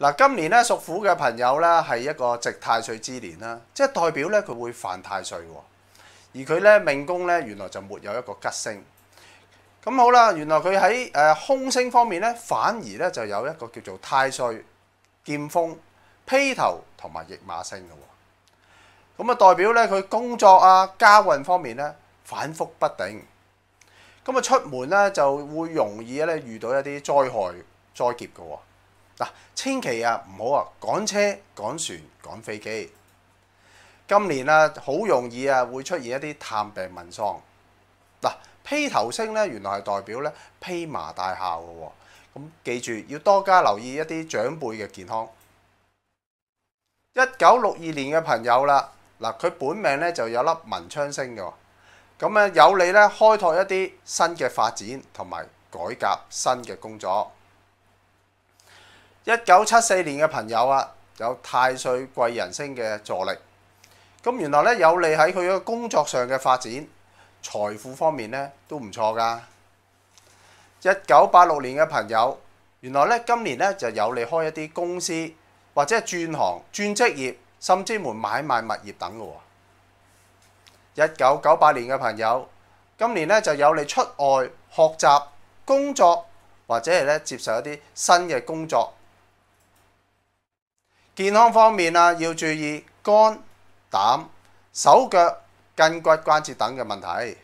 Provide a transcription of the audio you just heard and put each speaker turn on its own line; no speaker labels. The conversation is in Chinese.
嗱，今年咧，屬虎嘅朋友咧，係一個值太歲之年啦，即係代表咧佢會犯太歲喎。而佢咧命宮咧原來就沒有一個吉星，咁好啦，原來佢喺誒空星方面咧，反而咧就有一個叫做太歲劍鋒披頭同埋逆馬星嘅喎。咁啊代表咧佢工作啊家運方面咧反覆不定，咁啊出門咧就會容易咧遇到一啲災害災劫嘅喎。嗱，千祈啊唔好啊趕車、趕船、趕飛機。今年啊，好容易啊會出現一啲探病文喪。嗱，披頭星咧，原來係代表咧披麻戴孝嘅喎。咁記住要多加留意一啲長輩嘅健康。一九六二年嘅朋友啦，嗱佢本命咧就有粒文昌星嘅喎。咁啊有你咧開拓一啲新嘅發展同埋改革新嘅工作。一九七四年嘅朋友啊，有太歲貴人星嘅助力，咁原來咧有利喺佢嘅工作上嘅發展，財富方面咧都唔錯噶。一九八六年嘅朋友，原來咧今年咧就有利開一啲公司或者轉行轉職業，甚至門買賣物業等嘅。一九九八年嘅朋友，今年咧就有利出外學習、工作或者係咧接受一啲新嘅工作。健康方面啊，要注意肝胆、手脚、筋骨关节等嘅问题。